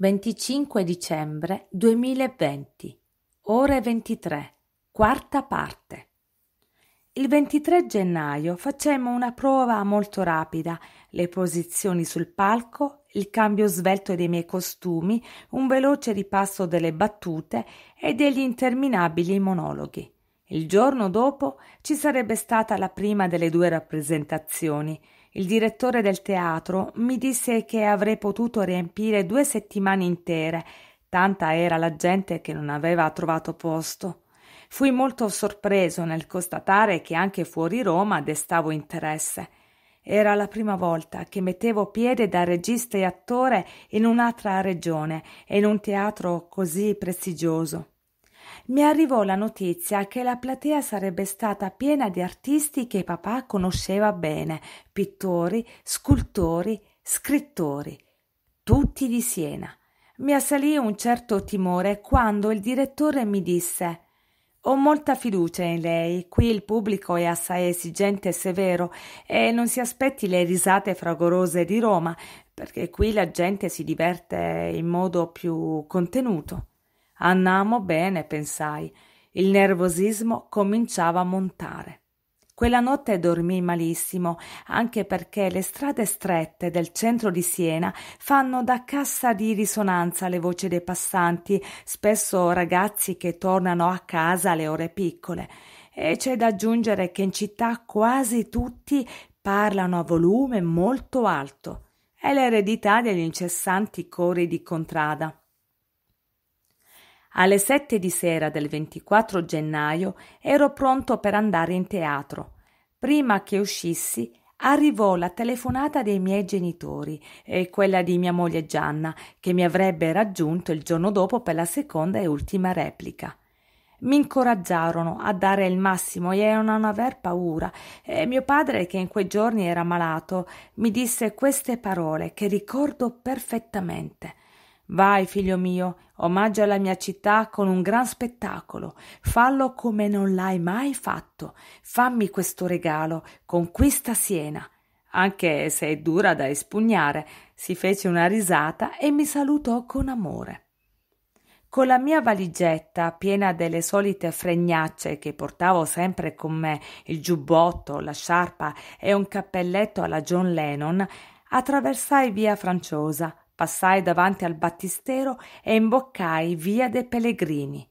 25 dicembre 2020, ore 23, quarta parte. Il 23 gennaio facemmo una prova molto rapida, le posizioni sul palco, il cambio svelto dei miei costumi, un veloce ripasso delle battute e degli interminabili monologhi. Il giorno dopo ci sarebbe stata la prima delle due rappresentazioni il direttore del teatro mi disse che avrei potuto riempire due settimane intere, tanta era la gente che non aveva trovato posto. Fui molto sorpreso nel constatare che anche fuori Roma destavo interesse. Era la prima volta che mettevo piede da regista e attore in un'altra regione e in un teatro così prestigioso mi arrivò la notizia che la platea sarebbe stata piena di artisti che papà conosceva bene, pittori, scultori, scrittori, tutti di Siena. Mi assalì un certo timore quando il direttore mi disse ho molta fiducia in lei. Qui il pubblico è assai esigente e severo e non si aspetti le risate fragorose di Roma, perché qui la gente si diverte in modo più contenuto. Andiamo bene, pensai. Il nervosismo cominciava a montare. Quella notte dormii malissimo, anche perché le strade strette del centro di Siena fanno da cassa di risonanza alle voci dei passanti, spesso ragazzi che tornano a casa alle ore piccole. E c'è da aggiungere che in città quasi tutti parlano a volume molto alto. È l'eredità degli incessanti cori di contrada. Alle sette di sera del 24 gennaio ero pronto per andare in teatro. Prima che uscissi arrivò la telefonata dei miei genitori e quella di mia moglie Gianna, che mi avrebbe raggiunto il giorno dopo per la seconda e ultima replica. Mi incoraggiarono a dare il massimo e a non aver paura, e mio padre, che in quei giorni era malato, mi disse queste parole che ricordo perfettamente. Vai, figlio mio, omaggia la mia città con un gran spettacolo. Fallo come non l'hai mai fatto. Fammi questo regalo, conquista Siena. Anche se è dura da espugnare, si fece una risata e mi salutò con amore. Con la mia valigetta piena delle solite fregnacce che portavo sempre con me, il giubbotto, la sciarpa e un cappelletto alla John Lennon, attraversai via Franciosa, Passai davanti al battistero e imboccai via dei Pellegrini.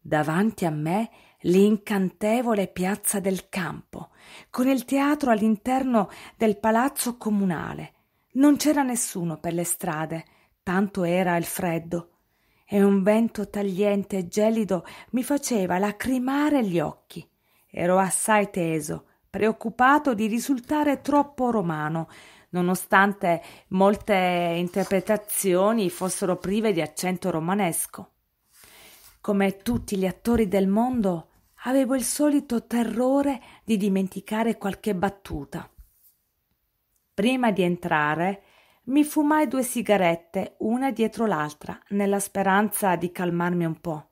Davanti a me l'incantevole piazza del campo, con il teatro all'interno del palazzo comunale. Non c'era nessuno per le strade, tanto era il freddo, e un vento tagliente e gelido mi faceva lacrimare gli occhi. Ero assai teso, preoccupato di risultare troppo romano, nonostante molte interpretazioni fossero prive di accento romanesco. Come tutti gli attori del mondo, avevo il solito terrore di dimenticare qualche battuta. Prima di entrare, mi fumai due sigarette una dietro l'altra, nella speranza di calmarmi un po'.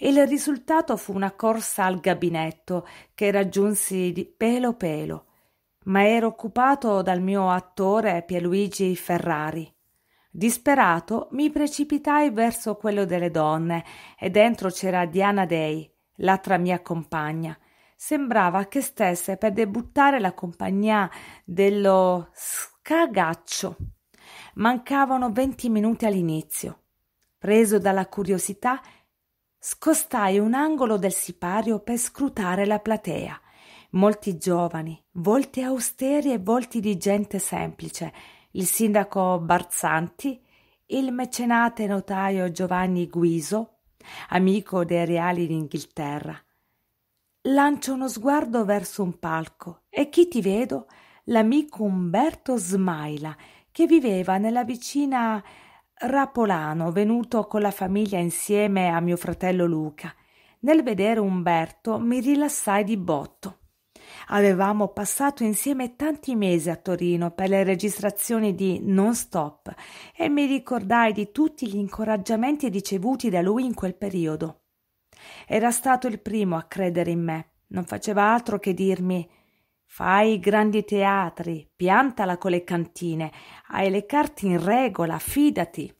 Il risultato fu una corsa al gabinetto che raggiunsi di pelo pelo, ma ero occupato dal mio attore Pierluigi Ferrari. Disperato mi precipitai verso quello delle donne e dentro c'era Diana Day, l'altra mia compagna. Sembrava che stesse per debuttare la compagnia dello scagaccio. Mancavano venti minuti all'inizio. Preso dalla curiosità, scostai un angolo del sipario per scrutare la platea molti giovani, volti austeri e volti di gente semplice, il sindaco Barzanti, il mecenate notaio Giovanni Guiso, amico dei reali d'Inghilterra. Lancio uno sguardo verso un palco e chi ti vedo? L'amico Umberto Smaila, che viveva nella vicina Rapolano, venuto con la famiglia insieme a mio fratello Luca. Nel vedere Umberto mi rilassai di botto. Avevamo passato insieme tanti mesi a Torino per le registrazioni di Non Stop e mi ricordai di tutti gli incoraggiamenti ricevuti da lui in quel periodo. Era stato il primo a credere in me. Non faceva altro che dirmi Fai grandi teatri, piantala con le cantine, hai le carte in regola, fidati.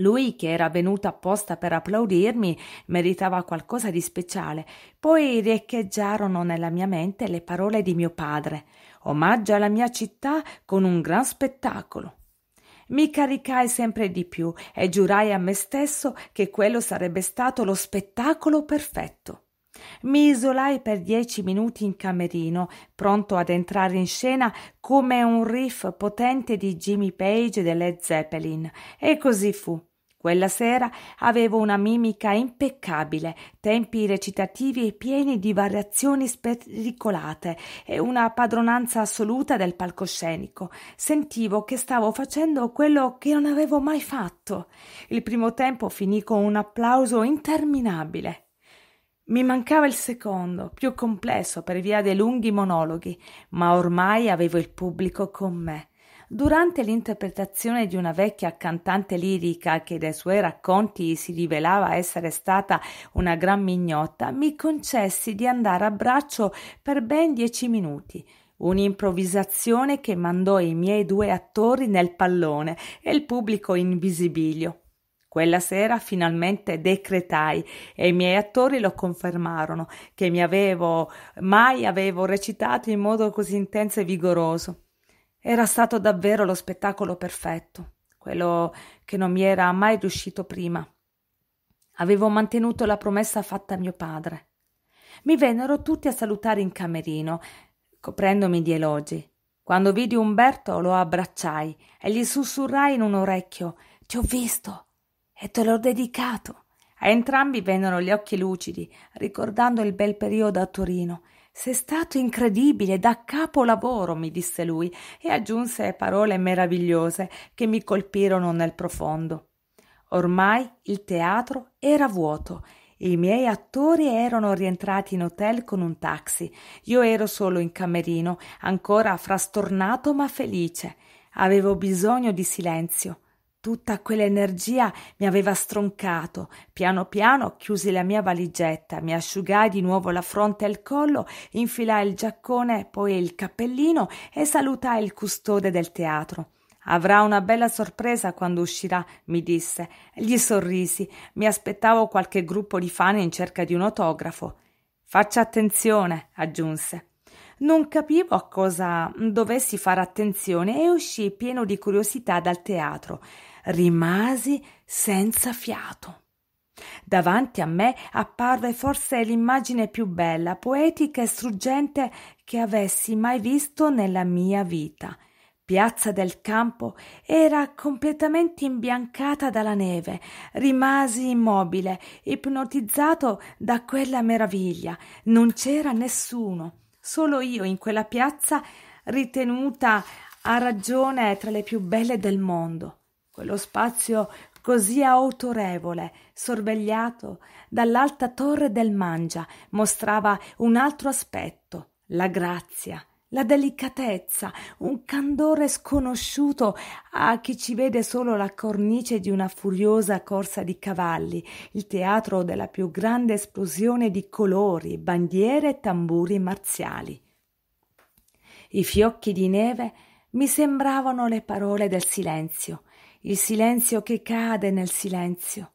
Lui, che era venuto apposta per applaudirmi, meritava qualcosa di speciale. Poi riecheggiarono nella mia mente le parole di mio padre. Omaggio alla mia città con un gran spettacolo. Mi caricai sempre di più e giurai a me stesso che quello sarebbe stato lo spettacolo perfetto. Mi isolai per dieci minuti in camerino, pronto ad entrare in scena come un riff potente di Jimmy Page e delle Zeppelin, e così fu. Quella sera avevo una mimica impeccabile, tempi recitativi pieni di variazioni spericolate e una padronanza assoluta del palcoscenico. Sentivo che stavo facendo quello che non avevo mai fatto. Il primo tempo finì con un applauso interminabile. Mi mancava il secondo, più complesso per via dei lunghi monologhi, ma ormai avevo il pubblico con me. Durante l'interpretazione di una vecchia cantante lirica che dai suoi racconti si rivelava essere stata una gran mignotta, mi concessi di andare a braccio per ben dieci minuti. Un'improvvisazione che mandò i miei due attori nel pallone e il pubblico in visibilio. Quella sera finalmente decretai e i miei attori lo confermarono che mi avevo mai avevo recitato in modo così intenso e vigoroso. Era stato davvero lo spettacolo perfetto, quello che non mi era mai riuscito prima. Avevo mantenuto la promessa fatta a mio padre. Mi vennero tutti a salutare in camerino, coprendomi di elogi. Quando vidi Umberto lo abbracciai e gli sussurrai in un orecchio Ti ho visto e te l'ho dedicato. A entrambi vennero gli occhi lucidi, ricordando il bel periodo a Torino sei stato incredibile, da capolavoro, mi disse lui e aggiunse parole meravigliose che mi colpirono nel profondo. Ormai il teatro era vuoto. I miei attori erano rientrati in hotel con un taxi. Io ero solo in camerino, ancora frastornato ma felice. Avevo bisogno di silenzio. Tutta quell'energia mi aveva stroncato. Piano piano chiusi la mia valigetta, mi asciugai di nuovo la fronte e il collo, infilai il giaccone, poi il cappellino e salutai il custode del teatro. Avrà una bella sorpresa quando uscirà, mi disse. Gli sorrisi. Mi aspettavo qualche gruppo di fan in cerca di un autografo. Faccia attenzione, aggiunse. Non capivo a cosa dovessi fare attenzione e uscii pieno di curiosità dal teatro rimasi senza fiato. Davanti a me apparve forse l'immagine più bella, poetica e struggente che avessi mai visto nella mia vita. Piazza del Campo era completamente imbiancata dalla neve. Rimasi immobile, ipnotizzato da quella meraviglia. Non c'era nessuno, solo io in quella piazza ritenuta a ragione tra le più belle del mondo quello spazio così autorevole, sorvegliato dall'alta torre del Mangia, mostrava un altro aspetto, la grazia, la delicatezza, un candore sconosciuto a chi ci vede solo la cornice di una furiosa corsa di cavalli, il teatro della più grande esplosione di colori, bandiere e tamburi marziali. I fiocchi di neve mi sembravano le parole del silenzio, il silenzio che cade nel silenzio.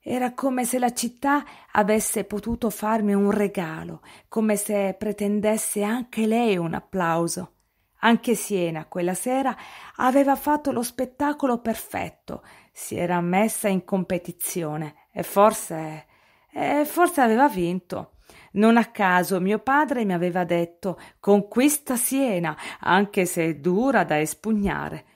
Era come se la città avesse potuto farmi un regalo, come se pretendesse anche lei un applauso. Anche Siena, quella sera, aveva fatto lo spettacolo perfetto, si era messa in competizione e forse. e forse aveva vinto. Non a caso mio padre mi aveva detto: Conquista Siena, anche se è dura da espugnare.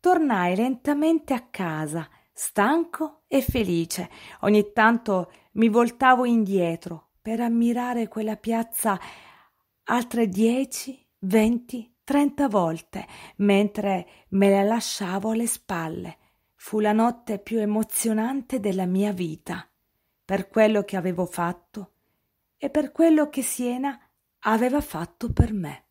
Tornai lentamente a casa, stanco e felice. Ogni tanto mi voltavo indietro per ammirare quella piazza altre dieci, venti, trenta volte, mentre me la lasciavo alle spalle. Fu la notte più emozionante della mia vita, per quello che avevo fatto e per quello che Siena aveva fatto per me.